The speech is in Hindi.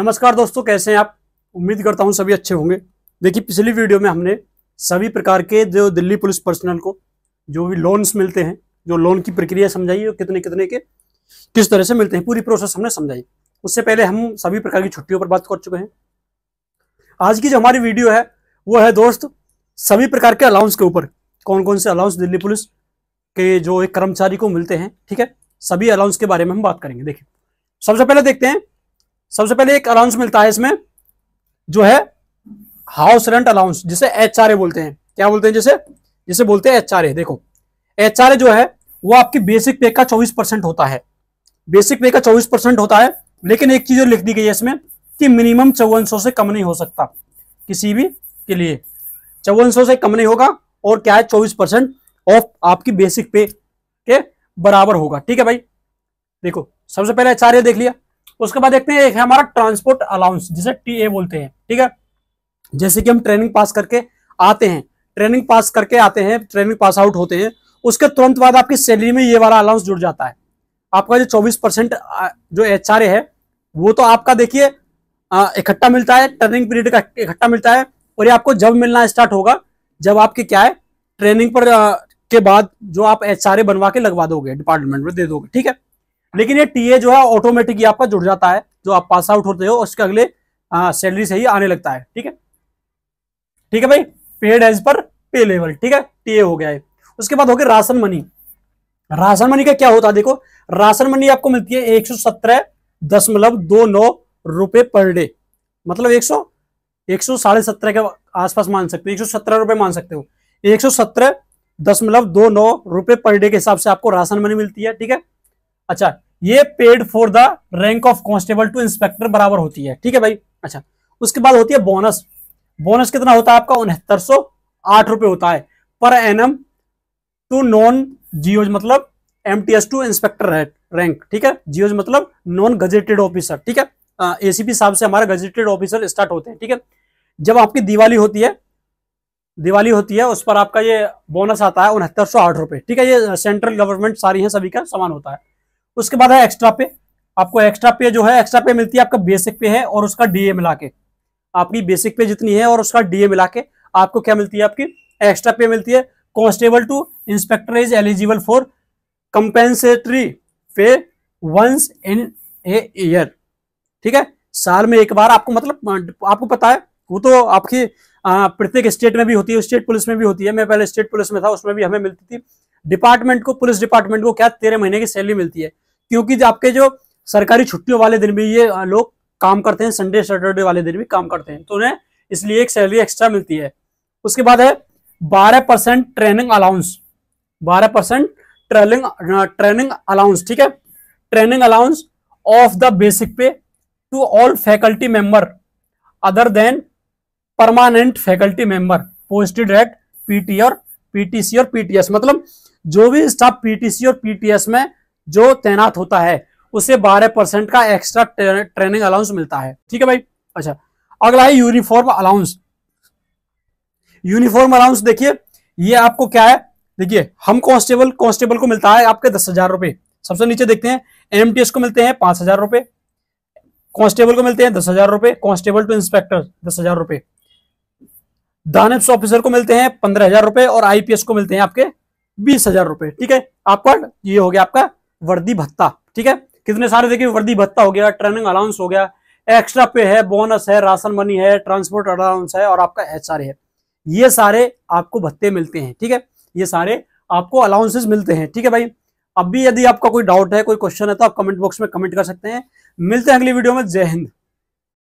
नमस्कार दोस्तों कैसे हैं आप उम्मीद करता हूं सभी अच्छे होंगे देखिए पिछली वीडियो में हमने सभी प्रकार के जो दिल्ली पुलिस पर्सनल को जो भी लोन्स मिलते हैं जो लोन की प्रक्रिया समझाई और कितने कितने के किस तरह से मिलते हैं पूरी प्रोसेस हमने समझाई उससे पहले हम सभी प्रकार की छुट्टियों पर बात कर चुके हैं आज की जो हमारी वीडियो है वो है दोस्त सभी प्रकार के अलाउंस के ऊपर कौन कौन से अलाउंस दिल्ली पुलिस के जो एक कर्मचारी को मिलते हैं ठीक है सभी अलाउंस के बारे में हम बात करेंगे देखिए सबसे पहले देखते हैं सबसे पहले एक अलाउंस मिलता है इसमें जो है हाउस रेंट अलाउंस जिसे एच बोलते हैं क्या बोलते हैं जैसे जिसे बोलते हैं एच देखो एच जो है वो आपकी बेसिक पे का चौबीस परसेंट होता है बेसिक पे का चौबीस परसेंट होता है लेकिन एक चीज लिख दी गई है इसमें कि मिनिमम चौवन से कम नहीं हो सकता किसी भी के लिए चौवन से कम नहीं होगा और क्या है चौबीस परसेंट ऑफ आपकी बेसिक पे के बराबर होगा ठीक है भाई देखो सबसे पहले एच देख लिया उसके बाद देखते हैं एक है हमारा ट्रांसपोर्ट अलाउंस जिसे टीए बोलते हैं ठीक है जैसे कि हम ट्रेनिंग पास करके आते हैं ट्रेनिंग पास करके आते हैं ट्रेनिंग पास आउट होते हैं उसके तुरंत बाद आपकी सैलरी में ये वाला अलाउंस जुड़ जाता है आपका जो चौबीस परसेंट जो एच है वो तो आपका देखिए इकट्ठा मिलता है टर्निंग पीरियड का इकट्ठा मिलता है और ये आपको जब मिलना स्टार्ट होगा जब आपके क्या है ट्रेनिंग पर आ, के बाद जो आप एच बनवा के लगवा दोगे डिपार्टमेंट में दे दोगे ठीक है लेकिन ये टीए जो है ऑटोमेटिक आपका जुड़ जाता है जो आप पास आउट होते हो उसके अगले सैलरी से ही आने लगता है ठीक है ठीक है भाई पेड एज पर पे लेवल ठीक है टीए हो गया है उसके बाद हो गया राशन मनी राशन मनी का क्या होता है देखो राशन मनी आपको मिलती है एक सौ सत्रह दशमलव दो नौ रुपए पर डे मतलब एक सौ एक सौ साढ़े सत्रह के आसपास मान सकते हो एक सौ सत्रह रुपए मान सकते हो एक सौ सत्रह दशमलव दो नौ रुपए पर डे के हिसाब से आपको राशन मनी मिलती है ठीक है अच्छा ये paid for the rank of constable to inspector बराबर होती है ठीक है भाई अच्छा उसके बाद होती है बोनस बोनस कितना होता है आपका उनहत्तर सौ आठ रुपए होता है पर N M to non GOs मतलब M T S to inspector rank ठीक है जियोज मतलब नॉन गजेटेड ऑफिसर ठीक है एसीपी साहब से हमारे गजेटेड ऑफिसर स्टार्ट होते हैं ठीक है जब आपकी दिवाली होती है दिवाली होती है उस पर आपका ये बोनस आता है उनहत्तर सौ आठ रुपए ठीक है ये सेंट्रल गवर्नमेंट सारी है सभी का समान होता है उसके बाद है एक्स्ट्रा पे आपको एक्स्ट्रा पे जो है एक्स्ट्रा पे मिलती है आपका बेसिक पे है और उसका डीए मिला के आपकी बेसिक पे जितनी है और उसका डीए मिला के आपको क्या मिलती है आपकी एक्स्ट्रा पे मिलती है constable to inspector is eligible for compensatory pay once in a year ठीक है साल में एक बार आपको मतलब आपको पता है वो तो आपकी प्रत्येक स्टेट में भी होती है स्टेट पुलिस में भी होती है मैं पहले स्टेट पुलिस में था उसमें भी हमें मिलती थी डिपार्टमेंट को पुलिस डिपार्टमेंट को क्या तेरह महीने की सैलरी मिलती है क्योंकि आपके जो सरकारी छुट्टियों वाले दिन भी ये लोग काम करते हैं संडे सैटरडे वाले दिन भी काम करते हैं तो उन्हें इसलिए एक सैलरी एक्स्ट्रा मिलती है उसके बाद है बारह परसेंट ट्रेनिंग अलाउंस बारह परसेंट ट्रेनिंग ट्रेनिंग अलाउंस ठीक है training allowance of the basic pay to all faculty member other than permanent faculty member posted at PT और पीटीसी और पीटीएस मतलब जो भी स्टाफ पीटीसी और पीटीएस में जो तैनात होता है उसे बारह परसेंट का एक्स्ट्रा ट्रेनिंग अलाउंस मिलता है ठीक है भाई अच्छा अगला है यूनिफॉर्म अलाउंस यूनिफॉर्म अलाउंस देखिए ये आपको क्या है देखिए हम कांस्टेबल कांस्टेबल को मिलता है आपके दस हजार रुपए सबसे नीचे देखते हैं एमटीएस को मिलते हैं पांच हजार रुपए कांस्टेबल को मिलते हैं दस हजार रुपए कांस्टेबल टू इंस्पेक्टर दस हजार रुपए दानिप्स ऑफिसर को मिलते हैं पंद्रह हजार रुपए और आईपीएस को मिलते हैं आपके बीस हजार रुपए ठीक है आपका ये हो गया आपका वर्दी भत्ता ठीक है कितने सारे देखिए वर्दी भत्ता हो गया ट्रेनिंग अलाउंस हो गया एक्स्ट्रा पे है बोनस है राशन मनी है ट्रांसपोर्ट अलाउंस है और आपका एच है ये सारे आपको भत्ते मिलते हैं ठीक है ये सारे आपको अलाउंसेस मिलते हैं ठीक है भाई अब भी यदि आपका कोई डाउट है कोई क्वेश्चन है तो आप कमेंट बॉक्स में कमेंट कर सकते हैं मिलते हैं अगली वीडियो में जय हिंद